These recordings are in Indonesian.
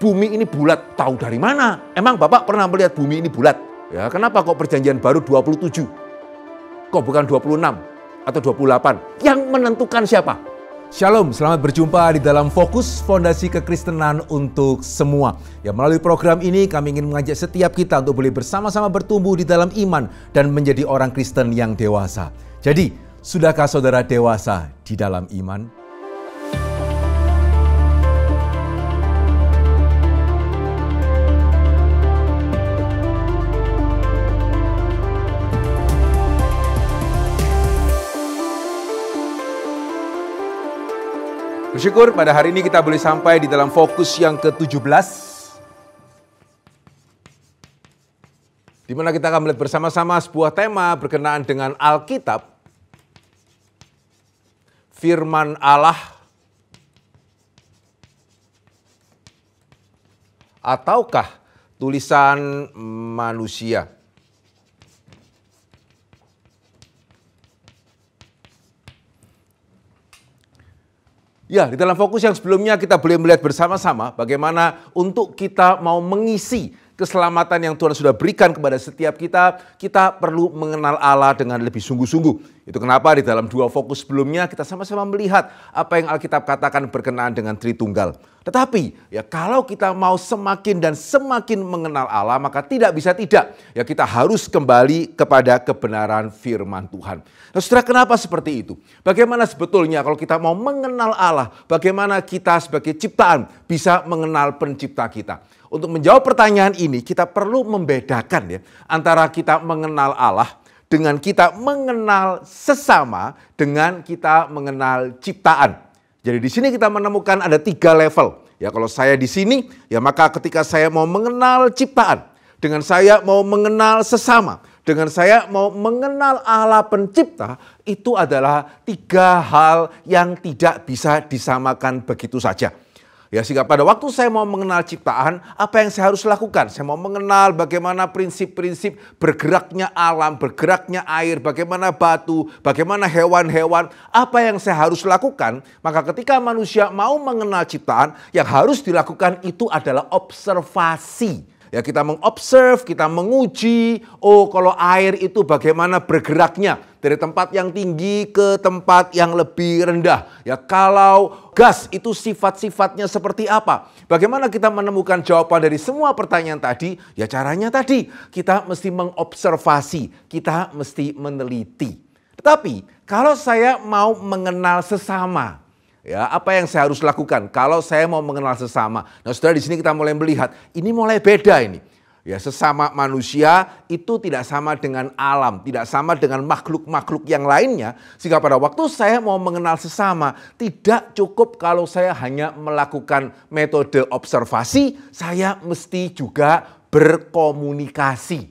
bumi ini bulat. Tahu dari mana? Emang Bapak pernah melihat bumi ini bulat? Ya, kenapa kok perjanjian baru 27? Kok bukan 26 atau 28? Yang menentukan siapa? Shalom, selamat berjumpa di dalam Fokus Fondasi Kekristenan untuk Semua. Ya, melalui program ini kami ingin mengajak setiap kita untuk boleh bersama-sama bertumbuh di dalam iman dan menjadi orang Kristen yang dewasa. Jadi, sudahkah saudara dewasa di dalam iman? Bersyukur pada hari ini kita boleh sampai di dalam fokus yang ke-17. di mana kita akan melihat bersama-sama sebuah tema berkenaan dengan Alkitab, firman Allah, ataukah tulisan manusia. Ya, di dalam fokus yang sebelumnya kita boleh melihat bersama-sama bagaimana untuk kita mau mengisi keselamatan yang Tuhan sudah berikan kepada setiap kita, kita perlu mengenal Allah dengan lebih sungguh-sungguh. Itu kenapa di dalam dua fokus sebelumnya kita sama-sama melihat apa yang Alkitab katakan berkenaan dengan Tritunggal. Tetapi ya kalau kita mau semakin dan semakin mengenal Allah maka tidak bisa tidak ya kita harus kembali kepada kebenaran firman Tuhan. Nah, Saudara kenapa seperti itu? Bagaimana sebetulnya kalau kita mau mengenal Allah, bagaimana kita sebagai ciptaan bisa mengenal pencipta kita? Untuk menjawab pertanyaan ini kita perlu membedakan ya antara kita mengenal Allah dengan kita mengenal sesama dengan kita mengenal ciptaan. Jadi di sini kita menemukan ada tiga level. Ya kalau saya di sini, ya maka ketika saya mau mengenal ciptaan, dengan saya mau mengenal sesama, dengan saya mau mengenal Allah pencipta, itu adalah tiga hal yang tidak bisa disamakan begitu saja. Ya sehingga pada waktu saya mau mengenal ciptaan, apa yang saya harus lakukan? Saya mau mengenal bagaimana prinsip-prinsip bergeraknya alam, bergeraknya air, bagaimana batu, bagaimana hewan-hewan, apa yang saya harus lakukan? Maka ketika manusia mau mengenal ciptaan, yang harus dilakukan itu adalah observasi Ya kita mengobserve, kita menguji, oh kalau air itu bagaimana bergeraknya dari tempat yang tinggi ke tempat yang lebih rendah. Ya kalau gas itu sifat-sifatnya seperti apa? Bagaimana kita menemukan jawaban dari semua pertanyaan tadi? Ya caranya tadi, kita mesti mengobservasi, kita mesti meneliti. Tetapi kalau saya mau mengenal sesama, Ya, apa yang saya harus lakukan kalau saya mau mengenal sesama? Nah, saudara di sini kita mulai melihat ini mulai beda ini. Ya, sesama manusia itu tidak sama dengan alam, tidak sama dengan makhluk-makhluk yang lainnya. Sehingga pada waktu saya mau mengenal sesama, tidak cukup kalau saya hanya melakukan metode observasi, saya mesti juga berkomunikasi.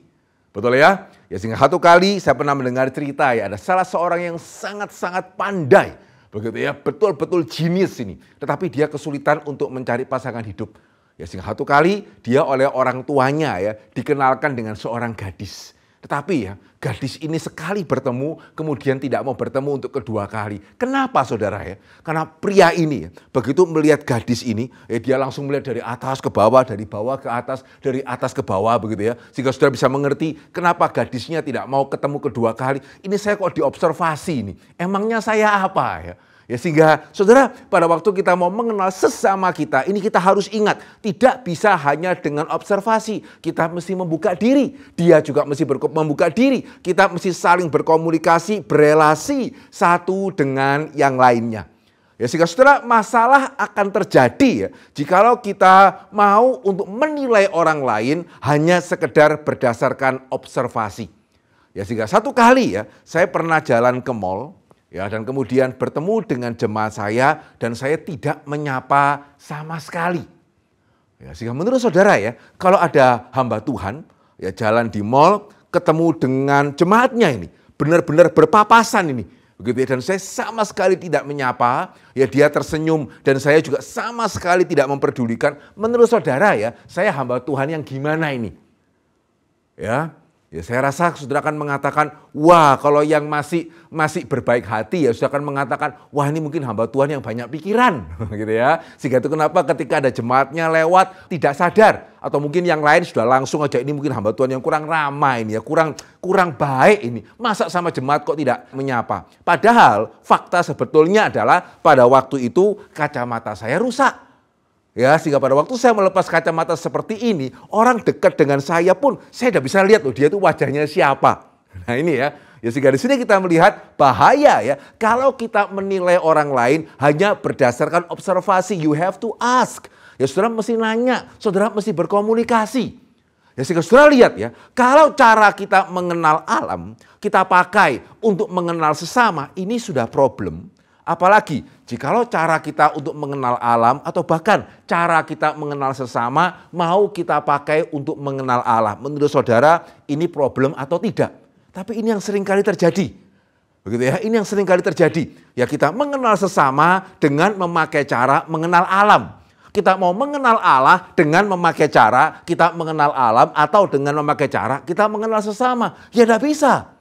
Betul ya? Ya sehingga satu kali saya pernah mendengar cerita ya ada salah seorang yang sangat-sangat pandai Begitu ya, betul-betul jenius ini. Tetapi dia kesulitan untuk mencari pasangan hidup. Ya sehingga satu kali dia oleh orang tuanya ya dikenalkan dengan seorang gadis. Tetapi ya, gadis ini sekali bertemu, kemudian tidak mau bertemu untuk kedua kali. Kenapa saudara ya? Karena pria ini ya, begitu melihat gadis ini, ya dia langsung melihat dari atas ke bawah, dari bawah ke atas, dari atas ke bawah begitu ya. Sehingga saudara bisa mengerti kenapa gadisnya tidak mau ketemu kedua kali. Ini saya kok diobservasi ini, emangnya saya apa ya? Ya sehingga saudara pada waktu kita mau mengenal sesama kita ini kita harus ingat tidak bisa hanya dengan observasi kita mesti membuka diri dia juga mesti membuka diri kita mesti saling berkomunikasi berelasi satu dengan yang lainnya. Ya sehingga saudara masalah akan terjadi ya jikalau kita mau untuk menilai orang lain hanya sekedar berdasarkan observasi. Ya sehingga satu kali ya saya pernah jalan ke mall Ya, dan kemudian bertemu dengan jemaat saya dan saya tidak menyapa sama sekali. Ya, sehingga menurut saudara ya, kalau ada hamba Tuhan ya jalan di mall ketemu dengan jemaatnya ini, benar-benar berpapasan ini. Begitu ya, dan saya sama sekali tidak menyapa, ya dia tersenyum dan saya juga sama sekali tidak memperdulikan. Menurut saudara ya, saya hamba Tuhan yang gimana ini? Ya, Ya, saya rasa saudara akan mengatakan, wah kalau yang masih masih berbaik hati ya sudah akan mengatakan, wah ini mungkin hamba Tuhan yang banyak pikiran, gitu ya. Sehingga itu kenapa ketika ada jemaatnya lewat tidak sadar atau mungkin yang lain sudah langsung aja ini mungkin hamba Tuhan yang kurang ramah ini ya, kurang kurang baik ini. Masa sama jemaat kok tidak menyapa? Padahal fakta sebetulnya adalah pada waktu itu kacamata saya rusak Ya, sehingga pada waktu saya melepas kacamata seperti ini, orang dekat dengan saya pun saya tidak bisa lihat loh dia itu wajahnya siapa. Nah ini ya, ya sehingga di sini kita melihat bahaya ya. Kalau kita menilai orang lain hanya berdasarkan observasi, you have to ask. Ya saudara mesti nanya, saudara mesti berkomunikasi. Ya sehingga saudara lihat ya, kalau cara kita mengenal alam, kita pakai untuk mengenal sesama, ini sudah problem. Apalagi jikalau cara kita untuk mengenal alam atau bahkan cara kita mengenal sesama mau kita pakai untuk mengenal Allah. Menurut saudara ini problem atau tidak? Tapi ini yang sering kali terjadi. Begitu ya, ini yang sering kali terjadi. Ya kita mengenal sesama dengan memakai cara mengenal alam. Kita mau mengenal Allah dengan memakai cara kita mengenal alam atau dengan memakai cara kita mengenal sesama. Ya tidak bisa.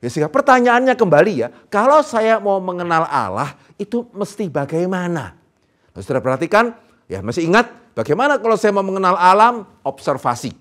Ya sehingga pertanyaannya kembali ya, kalau saya mau mengenal Allah itu mesti bagaimana? Nah, sudah perhatikan, ya masih ingat bagaimana kalau saya mau mengenal alam? Observasi.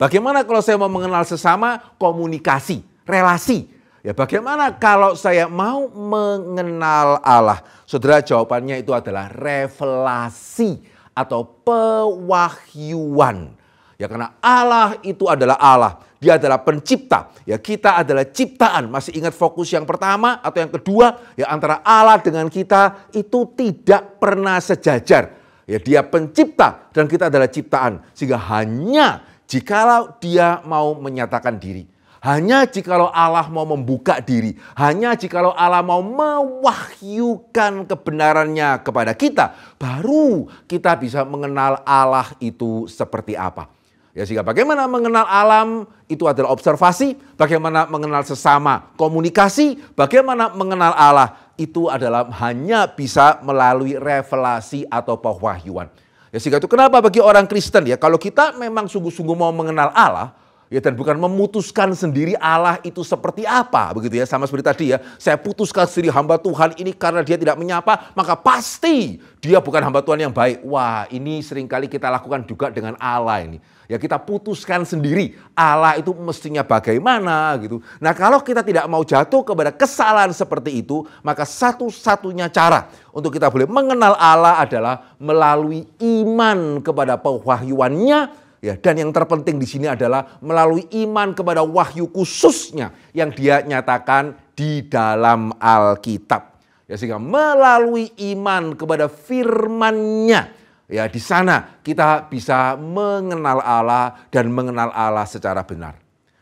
Bagaimana kalau saya mau mengenal sesama? Komunikasi, relasi. Ya bagaimana kalau saya mau mengenal Allah? Saudara jawabannya itu adalah revelasi atau pewahyuan. Ya karena Allah itu adalah Allah dia adalah pencipta. Ya, kita adalah ciptaan. Masih ingat fokus yang pertama atau yang kedua? Ya, antara Allah dengan kita itu tidak pernah sejajar. Ya, dia pencipta dan kita adalah ciptaan. Sehingga hanya jikalau dia mau menyatakan diri. Hanya jikalau Allah mau membuka diri, hanya jikalau Allah mau mewahyukan kebenarannya kepada kita, baru kita bisa mengenal Allah itu seperti apa. Ya sehingga bagaimana mengenal alam itu adalah observasi, bagaimana mengenal sesama komunikasi, bagaimana mengenal Allah itu adalah hanya bisa melalui revelasi atau pewahyuan. Ya sehingga itu kenapa bagi orang Kristen ya kalau kita memang sungguh-sungguh mau mengenal Allah, Ya dan bukan memutuskan sendiri Allah itu seperti apa begitu ya sama seperti tadi ya. Saya putuskan sendiri hamba Tuhan ini karena dia tidak menyapa, maka pasti dia bukan hamba Tuhan yang baik. Wah, ini seringkali kita lakukan juga dengan Allah ini. Ya kita putuskan sendiri Allah itu mestinya bagaimana gitu. Nah, kalau kita tidak mau jatuh kepada kesalahan seperti itu, maka satu-satunya cara untuk kita boleh mengenal Allah adalah melalui iman kepada pewahyuannya Ya, dan yang terpenting di sini adalah melalui iman kepada wahyu khususnya yang dia nyatakan di dalam Alkitab. Ya, sehingga melalui iman kepada firman-Nya, ya di sana kita bisa mengenal Allah dan mengenal Allah secara benar.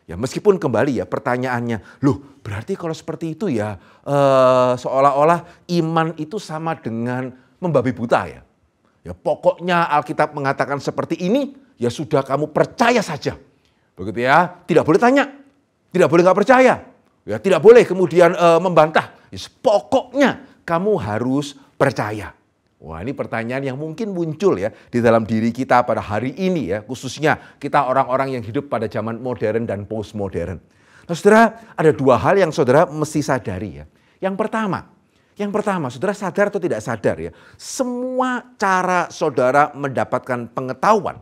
Ya meskipun kembali ya pertanyaannya, loh berarti kalau seperti itu ya eh, seolah-olah iman itu sama dengan membabi buta ya. Ya pokoknya Alkitab mengatakan seperti ini, ya sudah kamu percaya saja. Begitu ya, tidak boleh tanya, tidak boleh nggak percaya, ya tidak boleh kemudian e, membantah. Ya, pokoknya kamu harus percaya. Wah ini pertanyaan yang mungkin muncul ya di dalam diri kita pada hari ini ya, khususnya kita orang-orang yang hidup pada zaman modern dan postmodern. Nah saudara, ada dua hal yang saudara mesti sadari ya. Yang pertama, yang pertama, saudara sadar atau tidak sadar ya, semua cara saudara mendapatkan pengetahuan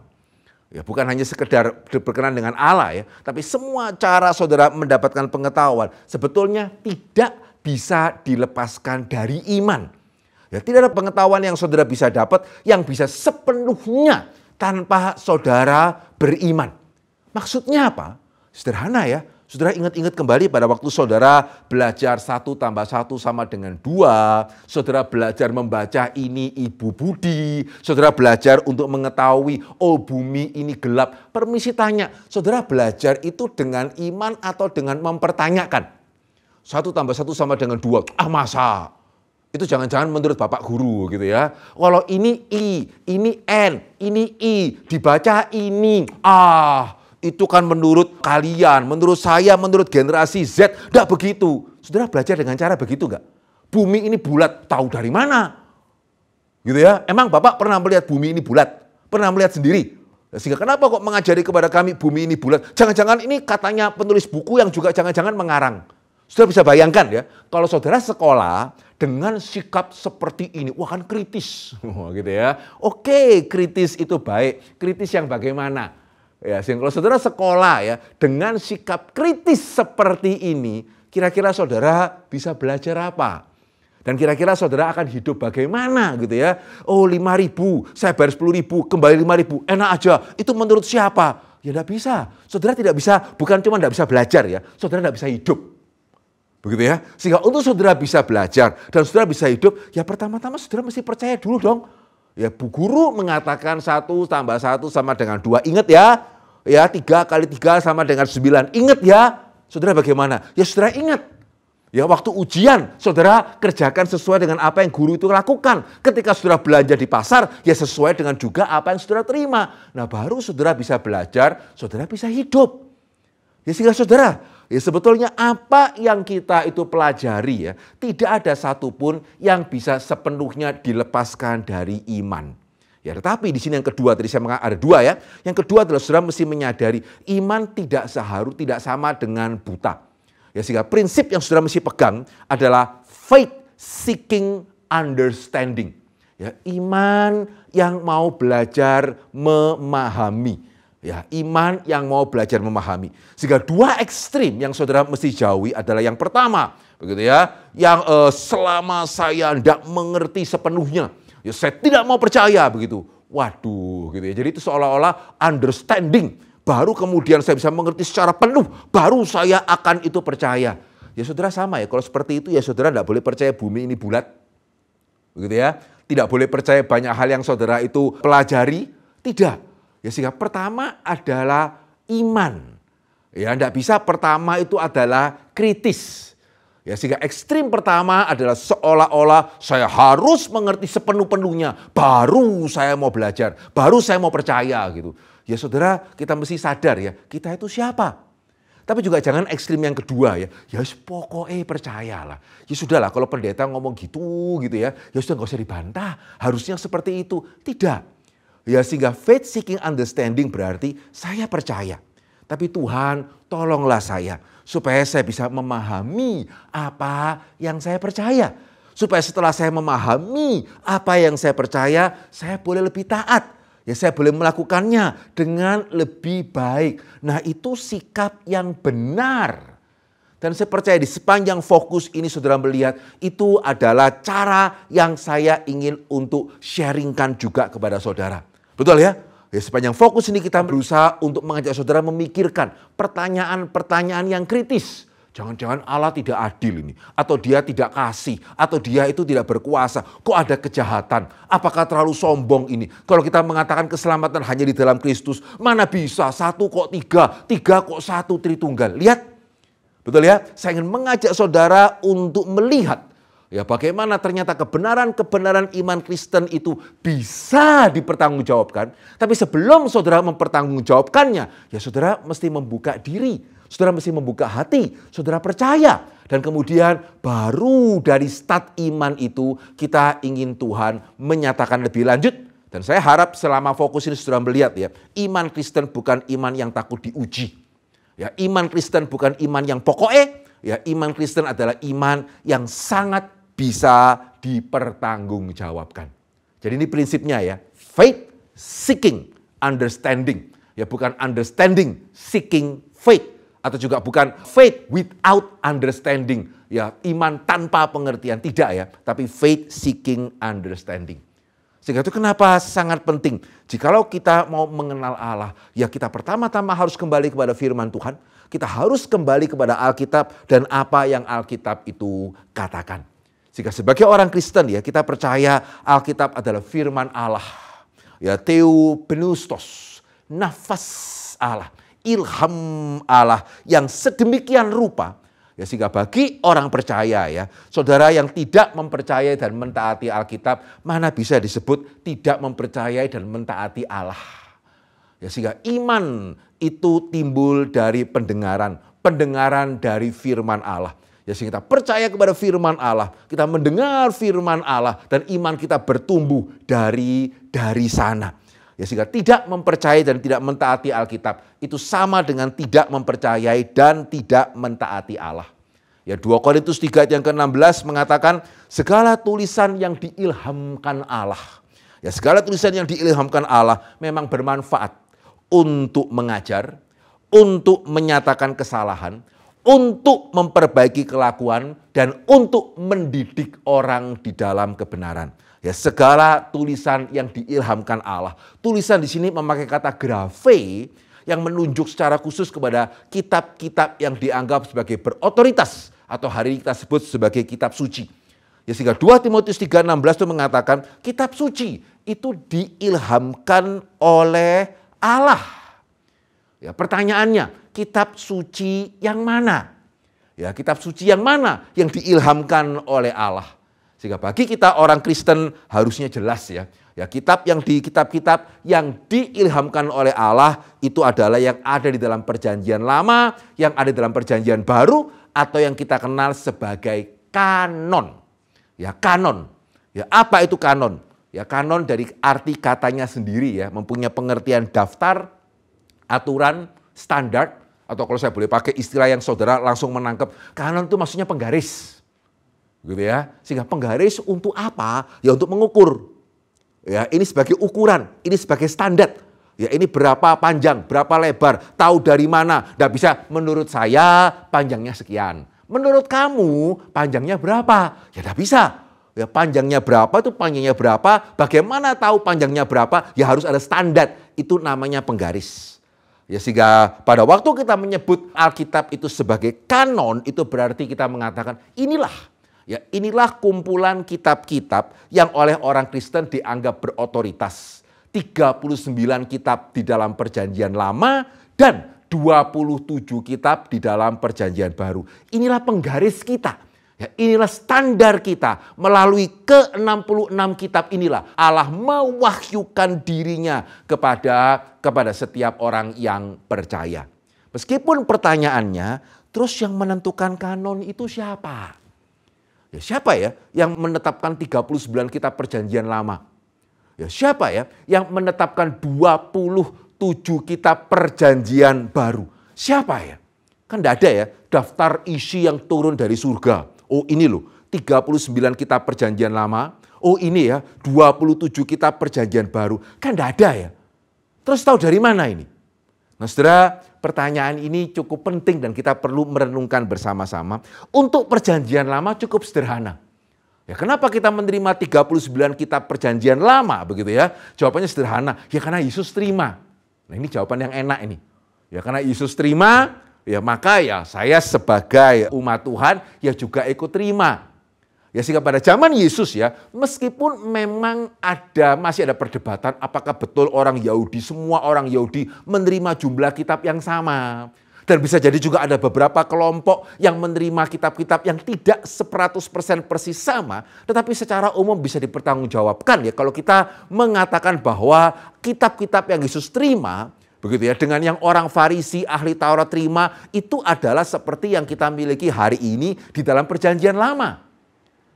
Ya, bukan hanya sekedar berkenan dengan Allah ya, tapi semua cara saudara mendapatkan pengetahuan sebetulnya tidak bisa dilepaskan dari iman. Ya, tidak ada pengetahuan yang saudara bisa dapat yang bisa sepenuhnya tanpa saudara beriman. Maksudnya apa? Sederhana ya, Saudara ingat-ingat kembali pada waktu saudara belajar satu tambah satu sama dengan dua. Saudara belajar membaca ini ibu budi. Saudara belajar untuk mengetahui, oh bumi ini gelap. Permisi tanya, saudara belajar itu dengan iman atau dengan mempertanyakan? Satu tambah satu sama dengan dua. Ah masa? itu jangan-jangan menurut bapak guru gitu ya. Kalau ini I, ini N, ini I, dibaca ini. Ah, itu kan menurut kalian, menurut saya, menurut generasi Z. Tidak begitu. Saudara belajar dengan cara begitu nggak? Bumi ini bulat, tahu dari mana? Gitu ya. Emang Bapak pernah melihat bumi ini bulat? Pernah melihat sendiri? Nah, sehingga kenapa kok mengajari kepada kami bumi ini bulat? Jangan-jangan ini katanya penulis buku yang juga jangan-jangan mengarang. Saudara bisa bayangkan ya, kalau saudara sekolah dengan sikap seperti ini, wah kan kritis, gitu ya. Oke, kritis itu baik. Kritis yang bagaimana? ya kalau saudara sekolah ya dengan sikap kritis seperti ini kira-kira saudara bisa belajar apa dan kira-kira saudara akan hidup bagaimana gitu ya oh lima ribu saya bayar sepuluh ribu kembali lima ribu enak aja itu menurut siapa ya tidak bisa saudara tidak bisa bukan cuma tidak bisa belajar ya saudara tidak bisa hidup begitu ya sehingga untuk saudara bisa belajar dan saudara bisa hidup ya pertama-tama saudara mesti percaya dulu dong Ya bu guru mengatakan satu tambah satu sama dengan dua. Ingat ya, ya tiga kali tiga sama dengan sembilan. Ingat ya, saudara bagaimana? Ya saudara ingat. Ya waktu ujian, saudara kerjakan sesuai dengan apa yang guru itu lakukan. Ketika saudara belanja di pasar, ya sesuai dengan juga apa yang saudara terima. Nah baru saudara bisa belajar, saudara bisa hidup. Ya sehingga saudara, Ya, sebetulnya apa yang kita itu pelajari ya, tidak ada satupun yang bisa sepenuhnya dilepaskan dari iman. Ya, tetapi di sini yang kedua tadi saya mengatakan ada dua ya. Yang kedua adalah saudara mesti menyadari iman tidak seharu tidak sama dengan buta. Ya, sehingga prinsip yang saudara mesti pegang adalah faith seeking understanding. Ya, iman yang mau belajar memahami ya iman yang mau belajar memahami. Sehingga dua ekstrim yang saudara mesti jauhi adalah yang pertama, begitu ya, yang eh, selama saya tidak mengerti sepenuhnya, ya saya tidak mau percaya begitu. Waduh, gitu ya. Jadi itu seolah-olah understanding. Baru kemudian saya bisa mengerti secara penuh, baru saya akan itu percaya. Ya saudara sama ya, kalau seperti itu ya saudara tidak boleh percaya bumi ini bulat. Begitu ya. Tidak boleh percaya banyak hal yang saudara itu pelajari. Tidak, Ya sehingga pertama adalah iman. Ya tidak bisa pertama itu adalah kritis. Ya sehingga ekstrim pertama adalah seolah-olah saya harus mengerti sepenuh-penuhnya baru saya mau belajar, baru saya mau percaya gitu. Ya saudara kita mesti sadar ya kita itu siapa? Tapi juga jangan ekstrim yang kedua ya. Ya pokoknya percayalah. Ya sudahlah kalau pendeta ngomong gitu gitu ya. Ya sudah nggak usah dibantah. Harusnya seperti itu. Tidak. Ya sehingga faith seeking understanding berarti saya percaya. Tapi Tuhan tolonglah saya supaya saya bisa memahami apa yang saya percaya. Supaya setelah saya memahami apa yang saya percaya, saya boleh lebih taat. Ya saya boleh melakukannya dengan lebih baik. Nah itu sikap yang benar. Dan saya percaya di sepanjang fokus ini saudara melihat itu adalah cara yang saya ingin untuk sharingkan juga kepada saudara. Betul ya? Ya, sepanjang fokus ini kita berusaha untuk mengajak saudara memikirkan pertanyaan-pertanyaan yang kritis. Jangan-jangan Allah tidak adil ini. Atau dia tidak kasih. Atau dia itu tidak berkuasa. Kok ada kejahatan? Apakah terlalu sombong ini? Kalau kita mengatakan keselamatan hanya di dalam Kristus. Mana bisa? Satu kok tiga. Tiga kok satu Tritunggal. Lihat. Betul ya? Saya ingin mengajak saudara untuk melihat Ya, bagaimana ternyata kebenaran-kebenaran iman Kristen itu bisa dipertanggungjawabkan, tapi sebelum saudara mempertanggungjawabkannya, ya saudara mesti membuka diri, saudara mesti membuka hati, saudara percaya, dan kemudian baru dari stat iman itu kita ingin Tuhan menyatakan lebih lanjut. Dan saya harap selama fokus ini saudara melihat ya, iman Kristen bukan iman yang takut diuji. Ya, iman Kristen bukan iman yang pokoknya, ya iman Kristen adalah iman yang sangat bisa dipertanggungjawabkan. Jadi ini prinsipnya ya, faith seeking understanding. Ya bukan understanding seeking faith atau juga bukan faith without understanding. Ya iman tanpa pengertian tidak ya, tapi faith seeking understanding. Sehingga itu kenapa sangat penting. Jikalau kita mau mengenal Allah, ya kita pertama-tama harus kembali kepada firman Tuhan. Kita harus kembali kepada Alkitab dan apa yang Alkitab itu katakan. Jika sebagai orang Kristen ya kita percaya Alkitab adalah firman Allah. Ya penustos, nafas Allah, ilham Allah yang sedemikian rupa Ya sehingga bagi orang percaya ya, saudara yang tidak mempercayai dan mentaati Alkitab, mana bisa disebut tidak mempercayai dan mentaati Allah. Ya sehingga iman itu timbul dari pendengaran, pendengaran dari firman Allah. Ya sehingga kita percaya kepada firman Allah, kita mendengar firman Allah dan iman kita bertumbuh dari dari sana. Ya sehingga tidak mempercayai dan tidak mentaati Alkitab itu sama dengan tidak mempercayai dan tidak mentaati Allah. Ya 2 Korintus 3 yang ke-16 mengatakan segala tulisan yang diilhamkan Allah. Ya segala tulisan yang diilhamkan Allah memang bermanfaat untuk mengajar, untuk menyatakan kesalahan, untuk memperbaiki kelakuan dan untuk mendidik orang di dalam kebenaran. Ya, segala tulisan yang diilhamkan Allah. Tulisan di sini memakai kata grafe yang menunjuk secara khusus kepada kitab-kitab yang dianggap sebagai berotoritas atau hari ini kita sebut sebagai kitab suci. Ya sehingga 2 Timotius 3:16 itu mengatakan kitab suci itu diilhamkan oleh Allah. Ya pertanyaannya, kitab suci yang mana? Ya, kitab suci yang mana yang diilhamkan oleh Allah? Sehingga bagi kita orang Kristen harusnya jelas ya. Ya, kitab yang di kitab-kitab yang diilhamkan oleh Allah itu adalah yang ada di dalam perjanjian lama, yang ada di dalam perjanjian baru atau yang kita kenal sebagai kanon. Ya, kanon. Ya, apa itu kanon? Ya, kanon dari arti katanya sendiri ya, mempunyai pengertian daftar, aturan, standar atau kalau saya boleh pakai istilah yang saudara langsung menangkap, kanan itu maksudnya penggaris. Gitu ya. Sehingga penggaris untuk apa? Ya untuk mengukur. Ya, ini sebagai ukuran, ini sebagai standar. Ya, ini berapa panjang, berapa lebar, tahu dari mana. Tidak bisa menurut saya panjangnya sekian. Menurut kamu panjangnya berapa? Ya tidak bisa. Ya panjangnya berapa itu panjangnya berapa? Bagaimana tahu panjangnya berapa? Ya harus ada standar. Itu namanya penggaris. Ya sehingga pada waktu kita menyebut Alkitab itu sebagai kanon itu berarti kita mengatakan inilah ya inilah kumpulan kitab-kitab yang oleh orang Kristen dianggap berotoritas. 39 kitab di dalam perjanjian lama dan 27 kitab di dalam perjanjian baru. Inilah penggaris kita Ya, inilah standar kita melalui ke-66 kitab inilah Allah mewahyukan dirinya kepada kepada setiap orang yang percaya. Meskipun pertanyaannya, terus yang menentukan kanon itu siapa? Ya, siapa ya yang menetapkan 39 kitab perjanjian lama? Ya, siapa ya yang menetapkan 27 kitab perjanjian baru? Siapa ya? Kan tidak ada ya daftar isi yang turun dari surga oh ini loh 39 kitab perjanjian lama, oh ini ya 27 kitab perjanjian baru. Kan tidak ada ya. Terus tahu dari mana ini? Nah saudara, pertanyaan ini cukup penting dan kita perlu merenungkan bersama-sama. Untuk perjanjian lama cukup sederhana. Ya kenapa kita menerima 39 kitab perjanjian lama begitu ya? Jawabannya sederhana, ya karena Yesus terima. Nah ini jawaban yang enak ini. Ya karena Yesus terima, Ya maka ya saya sebagai umat Tuhan ya juga ikut terima. Ya sehingga pada zaman Yesus ya, meskipun memang ada masih ada perdebatan apakah betul orang Yahudi semua orang Yahudi menerima jumlah kitab yang sama. Dan bisa jadi juga ada beberapa kelompok yang menerima kitab-kitab yang tidak 100% persis sama, tetapi secara umum bisa dipertanggungjawabkan ya kalau kita mengatakan bahwa kitab-kitab yang Yesus terima Begitu ya, dengan yang orang Farisi, ahli Taurat terima, itu adalah seperti yang kita miliki hari ini di dalam Perjanjian Lama.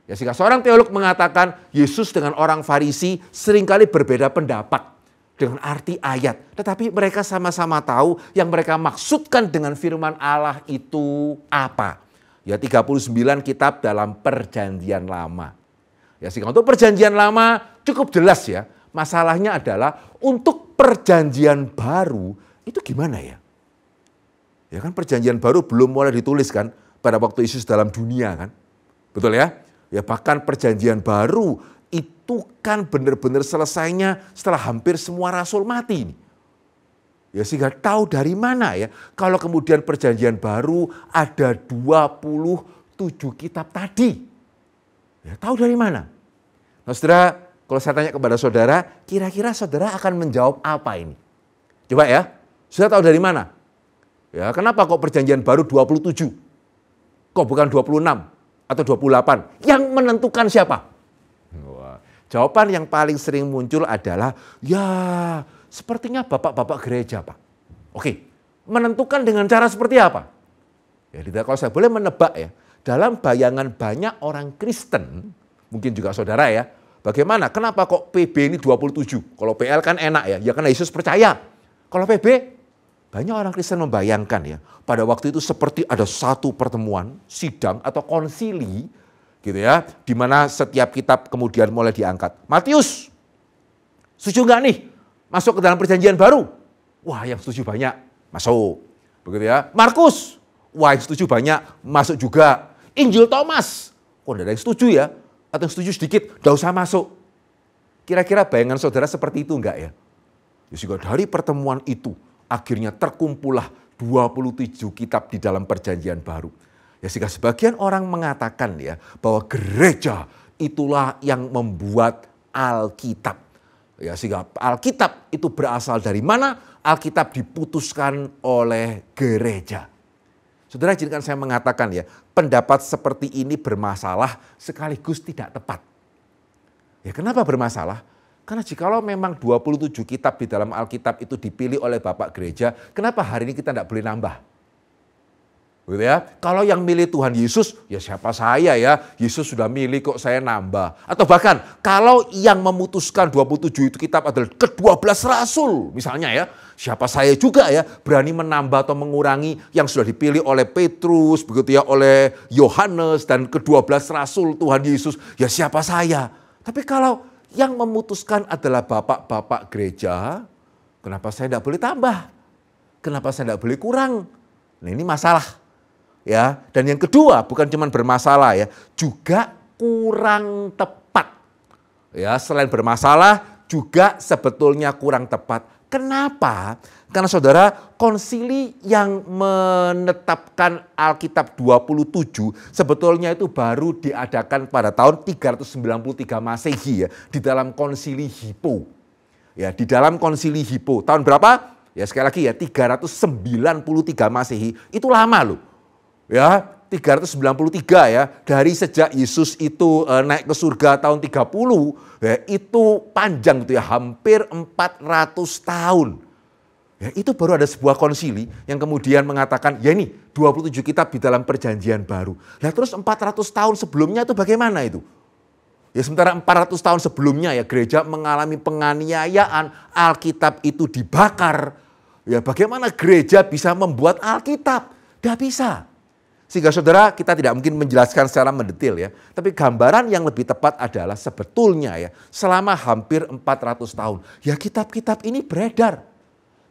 Ya, sehingga seorang teolog mengatakan Yesus dengan orang Farisi seringkali berbeda pendapat dengan arti ayat, tetapi mereka sama-sama tahu yang mereka maksudkan dengan firman Allah itu apa. Ya 39 kitab dalam perjanjian lama. Ya sehingga untuk perjanjian lama cukup jelas ya Masalahnya adalah untuk perjanjian baru itu gimana ya? Ya kan perjanjian baru belum mulai ditulis kan pada waktu Yesus dalam dunia kan. Betul ya? Ya bahkan perjanjian baru itu kan benar-benar selesainya setelah hampir semua rasul mati ini Ya sehingga tahu dari mana ya. Kalau kemudian perjanjian baru ada 27 kitab tadi. Ya, tahu dari mana? Nah saudara, kalau saya tanya kepada saudara, kira-kira saudara akan menjawab apa ini? Coba ya, sudah tahu dari mana? Ya, kenapa kok perjanjian baru 27? Kok bukan 26 atau 28? Yang menentukan siapa? Wah, jawaban yang paling sering muncul adalah, ya sepertinya bapak-bapak gereja Pak. Oke, menentukan dengan cara seperti apa? Ya, tidak kalau saya boleh menebak ya, dalam bayangan banyak orang Kristen, mungkin juga saudara ya, Bagaimana? Kenapa kok PB ini 27? Kalau PL kan enak ya, ya karena Yesus percaya. Kalau PB, banyak orang Kristen membayangkan ya, pada waktu itu seperti ada satu pertemuan, sidang atau konsili gitu ya, di mana setiap kitab kemudian mulai diangkat. Matius, setuju nggak nih masuk ke dalam perjanjian baru? Wah yang setuju banyak, masuk. Begitu ya. Markus, wah yang setuju banyak, masuk juga. Injil Thomas, kok oh, ada yang setuju ya? atau setuju sedikit, tidak usah masuk. Kira-kira bayangan saudara seperti itu enggak ya? Ya sehingga dari pertemuan itu akhirnya terkumpullah 27 kitab di dalam perjanjian baru. Ya sehingga sebagian orang mengatakan ya bahwa gereja itulah yang membuat Alkitab. Ya sehingga Alkitab itu berasal dari mana? Alkitab diputuskan oleh gereja. Saudara izinkan saya mengatakan ya, pendapat seperti ini bermasalah sekaligus tidak tepat. Ya kenapa bermasalah? Karena jikalau memang 27 kitab di dalam Alkitab itu dipilih oleh Bapak Gereja, kenapa hari ini kita tidak boleh nambah? Gitu ya. Kalau yang milih Tuhan Yesus, ya siapa saya ya? Yesus sudah milih kok saya nambah. Atau bahkan kalau yang memutuskan 27 itu kitab adalah ke-12 rasul misalnya ya. Siapa saya juga ya berani menambah atau mengurangi yang sudah dipilih oleh Petrus, begitu ya oleh Yohanes dan ke-12 rasul Tuhan Yesus. Ya siapa saya? Tapi kalau yang memutuskan adalah bapak-bapak gereja, kenapa saya tidak boleh tambah? Kenapa saya tidak boleh kurang? Nah ini masalah ya. Dan yang kedua bukan cuma bermasalah ya, juga kurang tepat. Ya, selain bermasalah juga sebetulnya kurang tepat. Kenapa? Karena saudara, konsili yang menetapkan Alkitab 27 sebetulnya itu baru diadakan pada tahun 393 Masehi ya, di dalam konsili Hippo. Ya, di dalam konsili Hippo. Tahun berapa? Ya sekali lagi ya 393 Masehi. Itu lama loh ya 393 ya dari sejak Yesus itu eh, naik ke surga tahun 30 ya itu panjang itu ya hampir 400 tahun. Ya, itu baru ada sebuah konsili yang kemudian mengatakan, ya ini 27 kitab di dalam perjanjian baru. Nah terus 400 tahun sebelumnya itu bagaimana itu? Ya sementara 400 tahun sebelumnya ya gereja mengalami penganiayaan, Alkitab itu dibakar. Ya bagaimana gereja bisa membuat Alkitab? Tidak bisa. Sehingga saudara kita tidak mungkin menjelaskan secara mendetail ya. Tapi gambaran yang lebih tepat adalah sebetulnya ya selama hampir 400 tahun ya kitab-kitab ini beredar.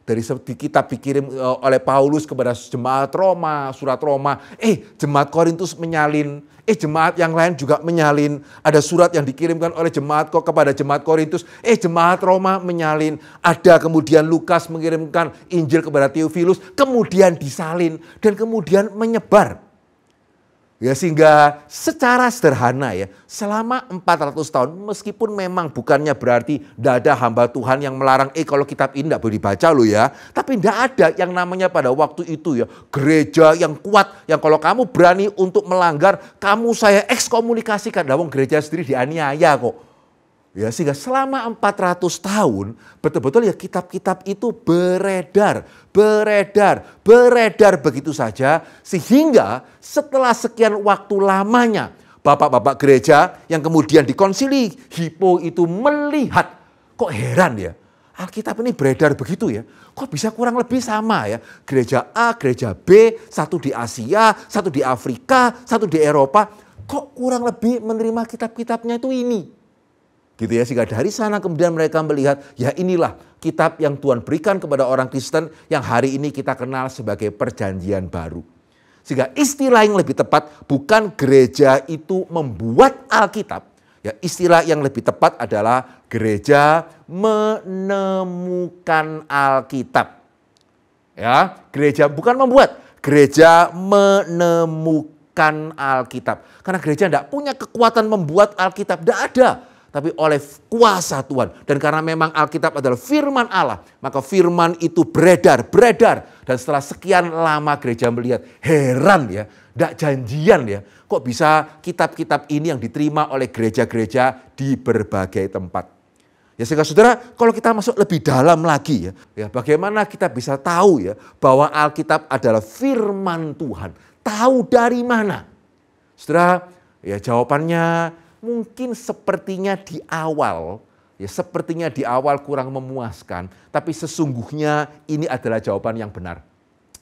Dari kitab dikirim e, oleh Paulus kepada jemaat Roma, surat Roma. Eh jemaat Korintus menyalin, eh jemaat yang lain juga menyalin. Ada surat yang dikirimkan oleh jemaat kok kepada jemaat Korintus. Eh jemaat Roma menyalin. Ada kemudian Lukas mengirimkan Injil kepada Teofilus. Kemudian disalin dan kemudian menyebar Ya sehingga secara sederhana ya, selama 400 tahun meskipun memang bukannya berarti tidak ada hamba Tuhan yang melarang eh kalau kitab ini tidak boleh dibaca loh ya. Tapi tidak ada yang namanya pada waktu itu ya gereja yang kuat yang kalau kamu berani untuk melanggar kamu saya ekskomunikasikan. Lawang gereja sendiri dianiaya kok. Ya, sehingga selama 400 tahun betul-betul ya kitab-kitab itu beredar, beredar, beredar begitu saja sehingga setelah sekian waktu lamanya bapak-bapak gereja yang kemudian dikonsili Hipo itu melihat kok heran ya Alkitab ini beredar begitu ya. Kok bisa kurang lebih sama ya? Gereja A, gereja B, satu di Asia, satu di Afrika, satu di Eropa. Kok kurang lebih menerima kitab-kitabnya itu ini? Gitu ya, sehingga dari sana kemudian mereka melihat, ya inilah kitab yang Tuhan berikan kepada orang Kristen yang hari ini kita kenal sebagai perjanjian baru. Sehingga istilah yang lebih tepat bukan gereja itu membuat Alkitab, Ya, istilah yang lebih tepat adalah gereja menemukan Alkitab. Ya, gereja bukan membuat, gereja menemukan Alkitab. Karena gereja tidak punya kekuatan membuat Alkitab, tidak ada tapi oleh kuasa Tuhan. Dan karena memang Alkitab adalah firman Allah, maka firman itu beredar, beredar. Dan setelah sekian lama gereja melihat, heran ya, tidak janjian ya. Kok bisa kitab-kitab ini yang diterima oleh gereja-gereja di berbagai tempat. Ya sehingga saudara, kalau kita masuk lebih dalam lagi ya, ya bagaimana kita bisa tahu ya bahwa Alkitab adalah firman Tuhan. Tahu dari mana? Saudara, ya jawabannya mungkin sepertinya di awal ya sepertinya di awal kurang memuaskan, tapi sesungguhnya ini adalah jawaban yang benar.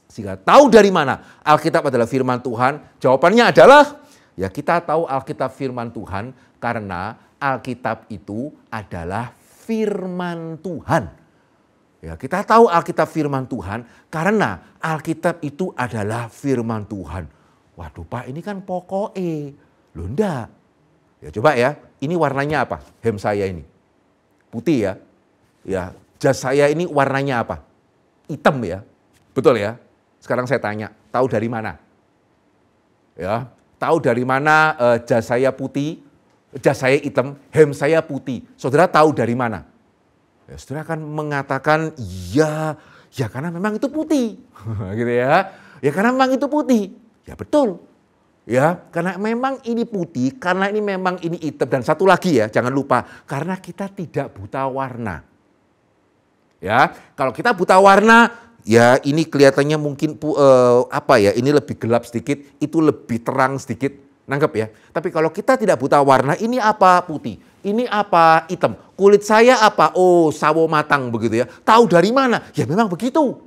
Sehingga tahu dari mana Alkitab adalah firman Tuhan, jawabannya adalah ya kita tahu Alkitab firman Tuhan karena Alkitab itu adalah firman Tuhan. Ya, kita tahu Alkitab firman Tuhan karena Alkitab itu adalah firman Tuhan. Waduh Pak, ini kan pokoknya. E. Loh enggak, Ya coba ya, ini warnanya apa? Hem saya ini. Putih ya. Ya, jas saya ini warnanya apa? Hitam ya. Betul ya? Sekarang saya tanya, tahu dari mana? Ya, tahu dari mana uh, jas saya putih, jas saya hitam, hem saya putih. Saudara tahu dari mana? Ya, saudara akan mengatakan, "Ya, ya karena memang itu putih." gitu ya. Ya karena memang itu putih. Ya betul ya karena memang ini putih karena ini memang ini hitam dan satu lagi ya jangan lupa karena kita tidak buta warna ya kalau kita buta warna ya ini kelihatannya mungkin uh, apa ya ini lebih gelap sedikit itu lebih terang sedikit nangkep ya tapi kalau kita tidak buta warna ini apa putih ini apa hitam kulit saya apa oh sawo matang begitu ya tahu dari mana ya memang begitu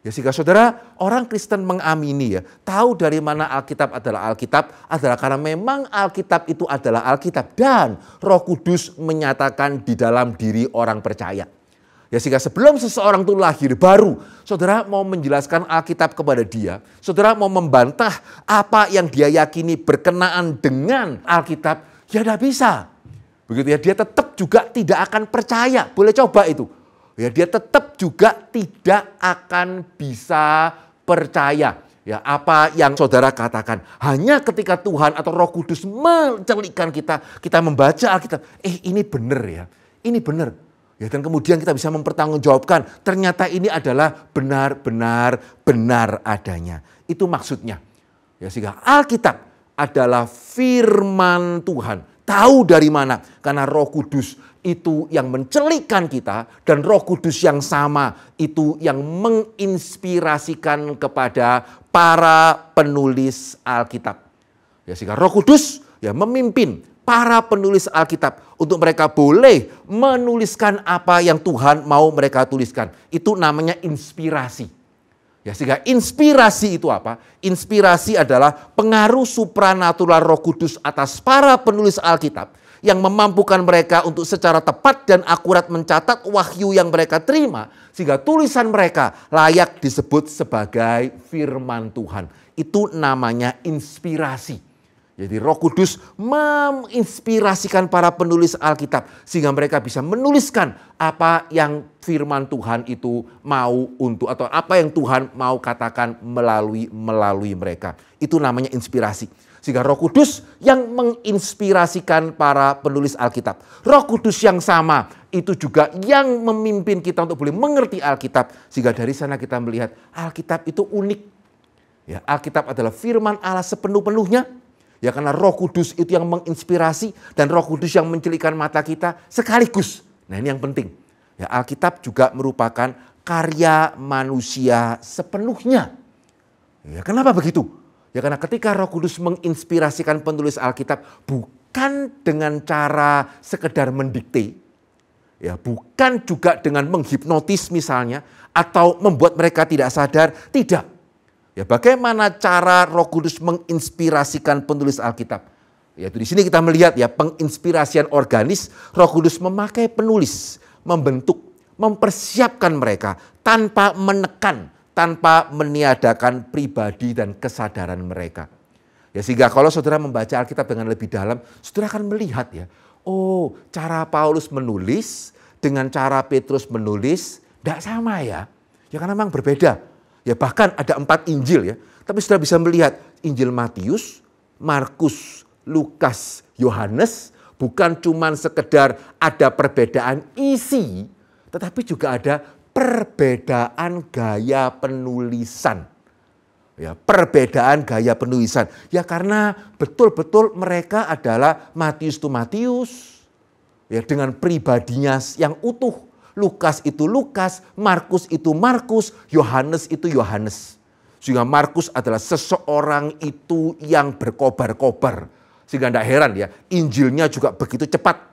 Ya sehingga saudara, orang Kristen mengamini ya, tahu dari mana Alkitab adalah Alkitab adalah karena memang Alkitab itu adalah Alkitab dan Roh Kudus menyatakan di dalam diri orang percaya. Ya sehingga sebelum seseorang itu lahir baru, saudara mau menjelaskan Alkitab kepada dia, saudara mau membantah apa yang dia yakini berkenaan dengan Alkitab, ya tidak bisa. Begitu ya, dia tetap juga tidak akan percaya. Boleh coba itu ya dia tetap juga tidak akan bisa percaya ya apa yang saudara katakan. Hanya ketika Tuhan atau Roh Kudus mencelikan kita, kita membaca Alkitab, eh ini benar ya, ini benar. Ya, dan kemudian kita bisa mempertanggungjawabkan, ternyata ini adalah benar-benar benar adanya. Itu maksudnya. Ya, sehingga Alkitab adalah firman Tuhan Tahu dari mana? Karena Roh Kudus itu yang mencelikan kita dan Roh Kudus yang sama itu yang menginspirasikan kepada para penulis Alkitab. Ya sehingga Roh Kudus ya memimpin para penulis Alkitab untuk mereka boleh menuliskan apa yang Tuhan mau mereka tuliskan. Itu namanya inspirasi. Ya, sehingga inspirasi itu apa? Inspirasi adalah pengaruh supranatural Roh Kudus atas para penulis Alkitab yang memampukan mereka untuk secara tepat dan akurat mencatat wahyu yang mereka terima sehingga tulisan mereka layak disebut sebagai firman Tuhan. Itu namanya inspirasi. Jadi roh kudus menginspirasikan para penulis Alkitab. Sehingga mereka bisa menuliskan apa yang firman Tuhan itu mau untuk. Atau apa yang Tuhan mau katakan melalui melalui mereka. Itu namanya inspirasi. Sehingga roh kudus yang menginspirasikan para penulis Alkitab. Roh kudus yang sama itu juga yang memimpin kita untuk boleh mengerti Alkitab. Sehingga dari sana kita melihat Alkitab itu unik. Ya, Alkitab adalah firman Allah sepenuh-penuhnya Ya karena roh kudus itu yang menginspirasi dan roh kudus yang mencelikan mata kita sekaligus. Nah ini yang penting. Ya, Alkitab juga merupakan karya manusia sepenuhnya. Ya, kenapa begitu? Ya karena ketika roh kudus menginspirasikan penulis Alkitab bukan dengan cara sekedar mendikte. Ya, bukan juga dengan menghipnotis misalnya atau membuat mereka tidak sadar, tidak Ya, bagaimana cara Roh Kudus menginspirasikan penulis Alkitab? Yaitu di sini kita melihat ya penginspirasian organis Roh Kudus memakai penulis, membentuk, mempersiapkan mereka tanpa menekan, tanpa meniadakan pribadi dan kesadaran mereka. Ya sehingga kalau saudara membaca Alkitab dengan lebih dalam, saudara akan melihat ya, oh cara Paulus menulis dengan cara Petrus menulis tidak sama ya. Ya karena memang berbeda. Ya bahkan ada empat Injil ya. Tapi sudah bisa melihat Injil Matius, Markus, Lukas, Yohanes bukan cuma sekedar ada perbedaan isi, tetapi juga ada perbedaan gaya penulisan. Ya, perbedaan gaya penulisan. Ya karena betul-betul mereka adalah Matius to Matius ya dengan pribadinya yang utuh. Lukas itu Lukas, Markus itu Markus, Yohanes itu Yohanes. Sehingga Markus adalah seseorang itu yang berkobar-kobar. Sehingga tidak heran ya, Injilnya juga begitu cepat.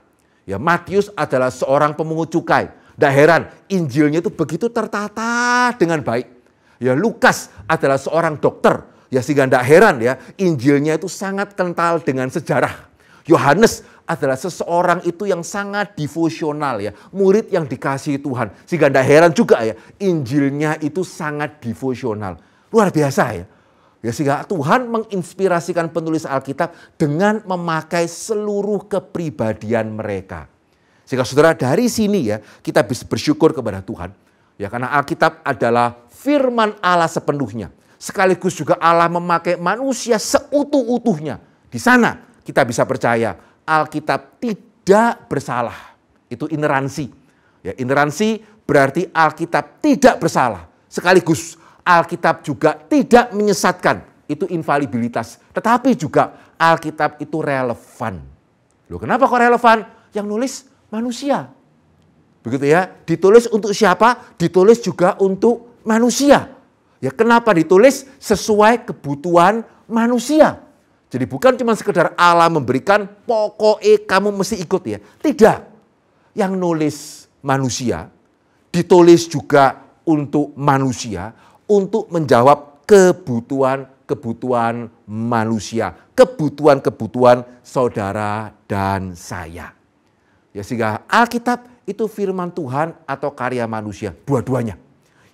Ya, Matius adalah seorang pemungut cukai. Tidak heran, Injilnya itu begitu tertata dengan baik. Ya, Lukas adalah seorang dokter. Ya, sehingga tidak heran ya, Injilnya itu sangat kental dengan sejarah. Yohanes adalah seseorang itu yang sangat devosional ya, murid yang dikasih Tuhan. Sehingga tidak heran juga ya, Injilnya itu sangat devosional. Luar biasa ya. Ya sehingga Tuhan menginspirasikan penulis Alkitab dengan memakai seluruh kepribadian mereka. Sehingga saudara dari sini ya kita bisa bersyukur kepada Tuhan. Ya karena Alkitab adalah firman Allah sepenuhnya. Sekaligus juga Allah memakai manusia seutuh-utuhnya. Di sana kita bisa percaya Alkitab tidak bersalah. Itu ineransi. Ya, ineransi berarti Alkitab tidak bersalah. Sekaligus Alkitab juga tidak menyesatkan. Itu infalibilitas. Tetapi juga Alkitab itu relevan. Loh, kenapa kok relevan? Yang nulis manusia. Begitu ya. Ditulis untuk siapa? Ditulis juga untuk manusia. Ya, kenapa ditulis sesuai kebutuhan manusia? Jadi bukan cuma sekedar Allah memberikan pokoknya kamu mesti ikut ya. Tidak. Yang nulis manusia ditulis juga untuk manusia untuk menjawab kebutuhan-kebutuhan manusia, kebutuhan-kebutuhan saudara dan saya. Ya sehingga Alkitab itu firman Tuhan atau karya manusia, dua-duanya.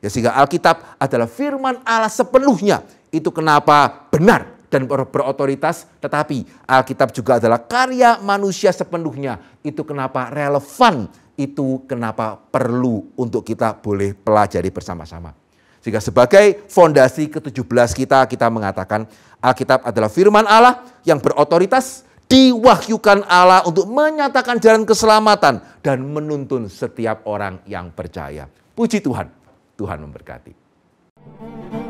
Ya sehingga Alkitab adalah firman Allah sepenuhnya. Itu kenapa benar dan ber berotoritas, tetapi Alkitab juga adalah karya manusia sepenuhnya. Itu kenapa relevan, itu kenapa perlu untuk kita boleh pelajari bersama-sama. Sehingga sebagai fondasi ke-17 kita, kita mengatakan Alkitab adalah firman Allah yang berotoritas, diwahyukan Allah untuk menyatakan jalan keselamatan dan menuntun setiap orang yang percaya. Puji Tuhan, Tuhan memberkati. thank you